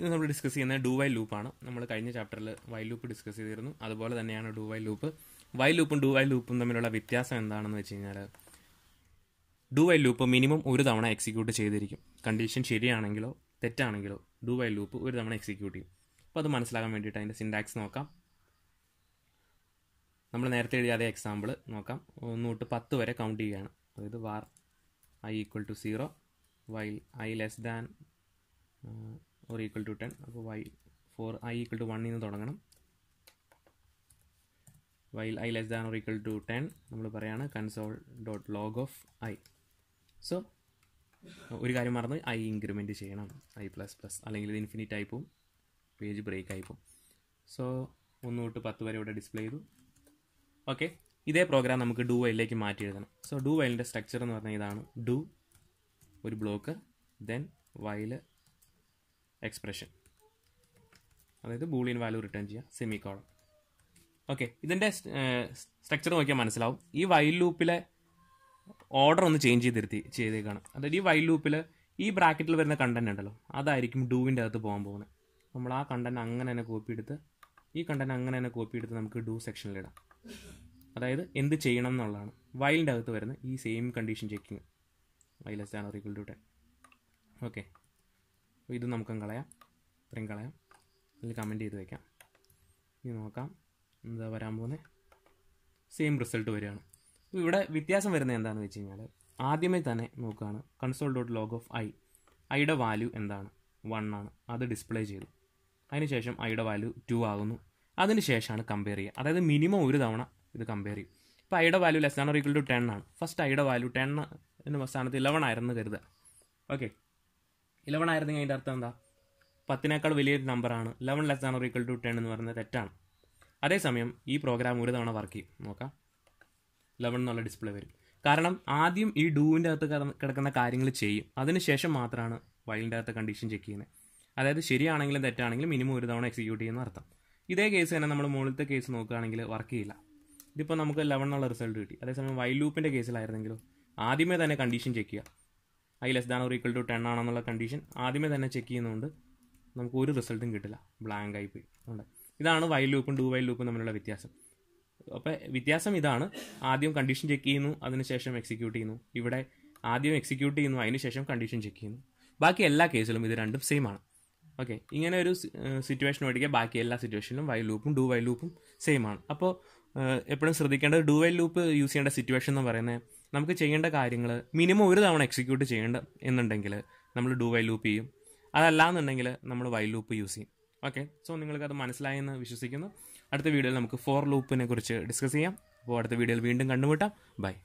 ഇന്ന് നമ്മൾ ഡിസ്കസ് ചെയ്യുന്നത് ഡു വൈ ലൂപ്പാണ് നമ്മൾ കഴിഞ്ഞ ചാപ്റ്ററിൽ വൈ ലൂപ്പ് ഡിസ്കസ് ചെയ്തിരുന്നു അതുപോലെ തന്നെയാണ് ഡു വൈ ലൂപ്പ് വൈ ലൂപ്പും ഡു വൈ ലൂപ്പും തമ്മിലുള്ള വ്യത്യാസം എന്താണെന്ന് വെച്ച് കഴിഞ്ഞാൽ ഡു വൈ ലൂപ്പ് മിനിമം ഒരു തവണ എക്സിക്യൂട്ട് ചെയ്തിരിക്കും കണ്ടീഷൻ ശരിയാണെങ്കിലോ തെറ്റാണെങ്കിലോ ഡു വൈ ലൂപ്പ് ഒരു തവണ എക്സിക്യൂട്ട് ചെയ്യും അപ്പോൾ അത് മനസ്സിലാക്കാൻ വേണ്ടിയിട്ട് അതിൻ്റെ സിൻഡാക്സ് നോക്കാം നമ്മൾ നേരത്തെ എഴുതിയ അതേ എക്സാമ്പിൾ നോക്കാം ഒന്ന് തൊട്ട് പത്ത് വരെ കൗണ്ട് ചെയ്യുകയാണ് അതായത് var i equal to zero while i less than for equal to ten അപ്പോൾ while for i equal to വണ്ണിൽ നിന്ന് തുടങ്ങണം while i less than or equal to ten നമ്മൾ പറയാണ് console dot log of i so ഒരു കാര്യം മറന്ന് i increment ചെയ്യണം ഐ പ്ലസ് പ്ലസ് അല്ലെങ്കിൽ ഇത് ഇൻഫിനിറ്റ് ആയിപ്പോവും പേജ് ബ്രേക്ക് ആയിപ്പോവും സോ ഒന്ന് തൊട്ട് പത്ത് വരെ ഇവിടെ ഡിസ്പ്ലേ ചെയ്തു ഓക്കെ ഇതേ പ്രോഗ്രാം നമുക്ക് ഡു വൈലിലേക്ക് മാറ്റി എഴുതണം സോ ഡു വൈലിൻ്റെ സ്ട്രക്ചർ എന്ന് പറഞ്ഞാൽ ഇതാണ് ഡു ഒരു ബ്ലോക്ക് ദെൻ വൈല് എക്സ്പ്രഷൻ അതായത് ബൂളിയൻ വാല്യൂ റിട്ടേൺ ചെയ്യുക സെമി കോളം ഓക്കെ ഇതിൻ്റെ സ്ട്രക്ചർ നോക്കിയാൽ മനസ്സിലാവും ഈ വൈൽ ലൂപ്പിലെ ഓർഡർ ഒന്ന് ചേഞ്ച് ചെയ്തിരുത്തി ചെയ്തേക്കാണ് അതായത് ഈ വൈൽ ലൂപ്പിൽ ഈ ബ്രാക്കറ്റിൽ വരുന്ന കണ്ടന്റ് ഉണ്ടല്ലോ അതായിരിക്കും ഡൂവിൻ്റെ അകത്ത് പോകാൻ പോകുന്നത് നമ്മൾ ആ കണ്ടന്റ് അങ്ങനെ തന്നെ കോപ്പി എടുത്ത് ഈ കണ്ടന്റ് അങ്ങനെ തന്നെ കോപ്പി എടുത്ത് നമുക്ക് ഡൂ സെക്ഷനിലിടാം അതായത് എന്ത് ചെയ്യണം എന്നുള്ളതാണ് വൈലിൻ്റെ അകത്ത് വരുന്ന ഈ സെയിം കണ്ടീഷൻ ചെക്കിങ് വൈലസ് ആണ് ഈക്വൽ ടു ടെൻ ഓക്കെ ഇത് നമുക്കും കളയാം ഇത്രയും കളയാം അതിൽ കമൻറ്റ് ചെയ്ത് വയ്ക്കാം ഇനി നോക്കാം എന്താ വരാൻ പോകുന്നത് സെയിം റിസൾട്ട് വരികയാണ് ഇവിടെ വ്യത്യാസം വരുന്നത് എന്താണെന്ന് വെച്ച് കഴിഞ്ഞാൽ ആദ്യമേ തന്നെ നോക്കുകയാണ് console dot log of i ഐയുടെ വാല്യൂ എന്താണ് വൺ ആണ് അത് ഡിസ്പ്ലേ ചെയ്തു അതിനുശേഷം ഐയുടെ വാല്യൂ ടു ആകുന്നു അതിനുശേഷമാണ് കമ്പയർ ചെയ്യുക അതായത് മിനിമം ഒരു തവണ ഇത് കമ്പയർ ചെയ്യും ഇപ്പോൾ ഐയുടെ വാല്യൂ ലെസ് ആണ് ഈക്വൽ ടു ടെൻ ആണ് ഫസ്റ്റ് ഐയുടെ വാല്യൂ ടെൻ സ്ഥാനത്ത് ഇലവൺ ആയിരുന്നു കരുതുക ഓക്കെ ഇലവൺ ആയിരുന്നെങ്കിൽ അതിൻ്റെ അർത്ഥം എന്താ പത്തിനേക്കാൾ വലിയൊരു നമ്പറാണ് ഇലവൺ ലെസ് ആണ് ഒരിക്കൽ ടു ടെൻ എന്ന് പറയുന്നത് തെറ്റാണ് അതേസമയം ഈ പ്രോഗ്രാം ഒരു തവണ വർക്ക് ചെയ്യും നോക്കാം ഇലവൺ എന്നുള്ള ഡിസ്പ്ലേ വരും കാരണം ആദ്യം ഈ ഡൂവിൻ്റെ അകത്ത് കിടക്കുന്ന കാര്യങ്ങൾ ചെയ്യും അതിനുശേഷം മാത്രമാണ് വൈലിൻ്റെ അകത്ത് കണ്ടീഷൻ ചെക്ക് ചെയ്യുന്നത് അതായത് ശരിയാണെങ്കിലും തെറ്റാണെങ്കിലും മിനിമം ഒരു തവണ എക്സിക്യൂട്ട് ചെയ്യുന്ന അർത്ഥം ഇതേ കേസ് തന്നെ നമ്മൾ മുകളിലത്തെ കേസ് നോക്കുകയാണെങ്കിൽ വർക്ക് ചെയ്യില്ല ഇതിപ്പോൾ നമുക്ക് ലെവൺ എന്നുള്ള റിസൾട്ട് കിട്ടി അതേസമയം വൈൽ ലൂപ്പിൻ്റെ കേസിലായിരുന്നെങ്കിലും ആദ്യമേ തന്നെ കണ്ടീഷൻ ചെക്ക് ചെയ്യുക i less than or equal to ten ആണെന്നുള്ള കണ്ടീഷൻ ആദ്യമേ തന്നെ ചെക്ക് ചെയ്യുന്നതുകൊണ്ട് നമുക്ക് ഒരു റിസൾട്ടും കിട്ടില്ല ബ്ലാങ്ക് ആയി പോയി ഉണ്ട് ഇതാണ് വൈൽ ലൂപ്പും ഡു വൈൽ ലൂപ്പും തമ്മിലുള്ള വ്യത്യാസം അപ്പോൾ വ്യത്യാസം ഇതാണ് ആദ്യം കണ്ടീഷൻ ചെക്ക് ചെയ്യുന്നു അതിനുശേഷം എക്സിക്യൂട്ട് ചെയ്യുന്നു ഇവിടെ ആദ്യം എക്സിക്യൂട്ട് ചെയ്യുന്നു അതിനുശേഷം കണ്ടീഷൻ ചെക്ക് ചെയ്യുന്നു ബാക്കി എല്ലാ കേസിലും ഇത് രണ്ടും സെയിം ആണ് ഓക്കെ ഇങ്ങനെ ഒരു സിറ്റുവേഷൻ ഒഴികെ ബാക്കി എല്ലാ സിറ്റുവേഷനിലും വൈ ലൂപ്പും ഡു വൈ ലൂപ്പും സെയിം ആണ് അപ്പോൾ എപ്പോഴും ശ്രദ്ധിക്കേണ്ടത് ഡു വൈ ലൂപ്പ് യൂസ് ചെയ്യേണ്ട സിറ്റുവേഷൻ എന്ന് പറയുന്നത് നമുക്ക് ചെയ്യേണ്ട കാര്യങ്ങൾ മിനിമം ഒരു തവണ എക്സിക്യൂട്ട് ചെയ്യേണ്ട എന്നുണ്ടെങ്കിൽ നമ്മൾ ഡു വൈ ലൂപ്പ് ചെയ്യും അതല്ല എന്നുണ്ടെങ്കിൽ നമ്മൾ വൈ ലൂപ്പ് യൂസ് ചെയ്യും ഓക്കെ സോ നിങ്ങൾക്ക് അത് മനസ്സിലായെന്ന് വിശ്വസിക്കുന്നു അടുത്ത വീഡിയോയിൽ നമുക്ക് ഫോർ ലൂപ്പിനെ കുറിച്ച് ഡിസ്കസ് ചെയ്യാം അപ്പോൾ അടുത്ത വീഡിയോയിൽ വീണ്ടും കണ്ടുമുട്ടാം ബൈ